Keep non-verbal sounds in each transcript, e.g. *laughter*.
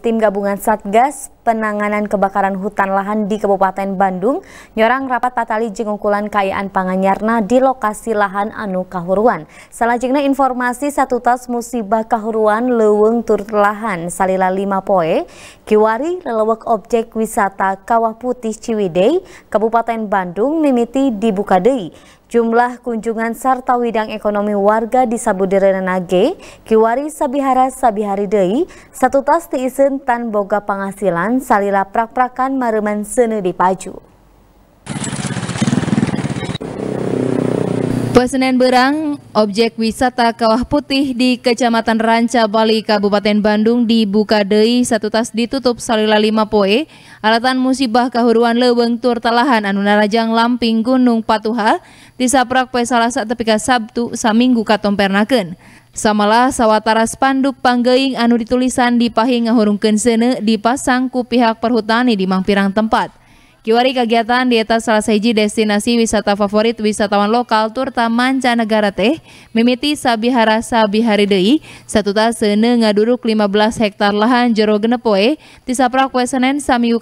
Tim gabungan Satgas penanganan kebakaran hutan lahan di Kabupaten Bandung, nyorang rapat patali jengungkulan kayaan panganyarna di lokasi lahan anu kahuruan. Selanjutnya informasi satu tas musibah kahuruan leweng turut lahan salila lima poe, kiwari lelewek objek wisata Kawah Putih Ciwidey, Kabupaten Bandung mimiti dibuka dei Jumlah kunjungan serta widang ekonomi warga di Nage, Kiwari Sabihara Sabihari Dei, satu tas tiisen tan boga penghasilan Salila prak-prakan mareman seni di paju. Pesenen Berang, objek wisata Kawah Putih di Kecamatan Ranca, Bali, Kabupaten Bandung dibuka deui satu tas ditutup salila lima poe, alatan musibah kahuruan leweng tur talahan anu Lamping Gunung Patuha disaprak poe Salasa tepi ka Sabtu saminggu katompernakeun. Samalah sawatara spanduk panggeing anu ditulisan dipahing ngahurungkeun seuneu dipasang ku pihak perhutani di mangpirang tempat. Kiwari kegiatan di atas salah seji destinasi wisata favorit wisatawan lokal turta mancanegara teh mimiti sabihara sabihari satu tas seneng ngaduruk 15 hektar lahan jero genepoe, poe tisaprak poe samiu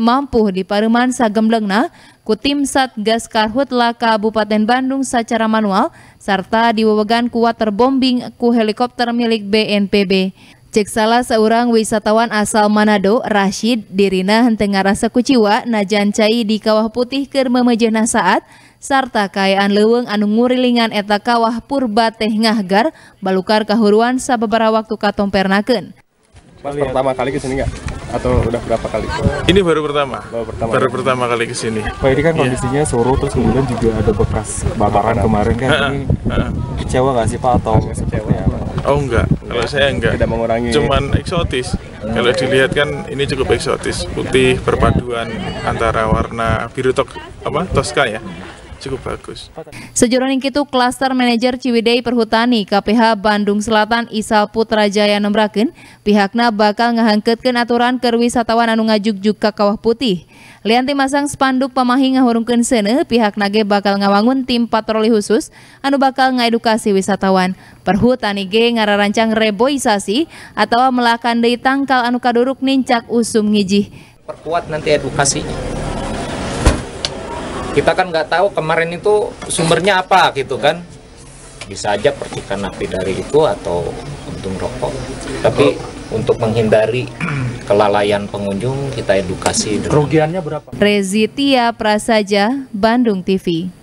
mampu di paruman sagemblengna ku tim Satgas Karhutla Kabupaten Bandung secara manual serta diwewegan kuat terbombing ku helikopter milik BNPB. Cek salah seorang wisatawan asal Manado, Rashid, dirina hentengah rasa kuciwa najan cai di Kawah Putih kermemejena saat sarta kayaan leweng anu ngurilingan eta kawah purba teh ngahgar balukar kahuruan sabebara waktu katong pernaken. pertama kali kesini nggak? Atau udah berapa kali? Ini baru pertama. Baru pertama. Baru pertama kali kesini. Pak ini kan iya. kondisinya yeah. suruh terus kemudian juga ada bekas babaran kemarin kan. Ini kecewa nggak sih Pak atau kecewa? Oh enggak, kalau saya enggak. Tidak mengurangi. Cuman eksotis. Hmm. Kalau dilihat kan ini cukup eksotis, putih perpaduan antara warna biru tok apa Tosca ya cukup bagus. Sejurun itu klaster manajer Ciwidey Perhutani KPH Bandung Selatan Isal Putra Jaya Nembrakin, pihaknya bakal ngehangketkan aturan ke wisatawan anu ngajuk juga kawah putih. Lianti masang spanduk pemahing ngahurungkan sene, pihak nage bakal ngawangun tim patroli khusus anu bakal ngaedukasi wisatawan. Perhutani ge ngararancang reboisasi atau melakan dari tangkal anu kaduruk nincak usum ngijih. Perkuat nanti edukasinya kita kan nggak tahu kemarin itu sumbernya apa gitu kan bisa aja percikan api dari itu atau untung rokok tapi oh. untuk menghindari *clears throat* kelalaian pengunjung kita edukasi kerugiannya berapa Rezitia Prasaja Bandung TV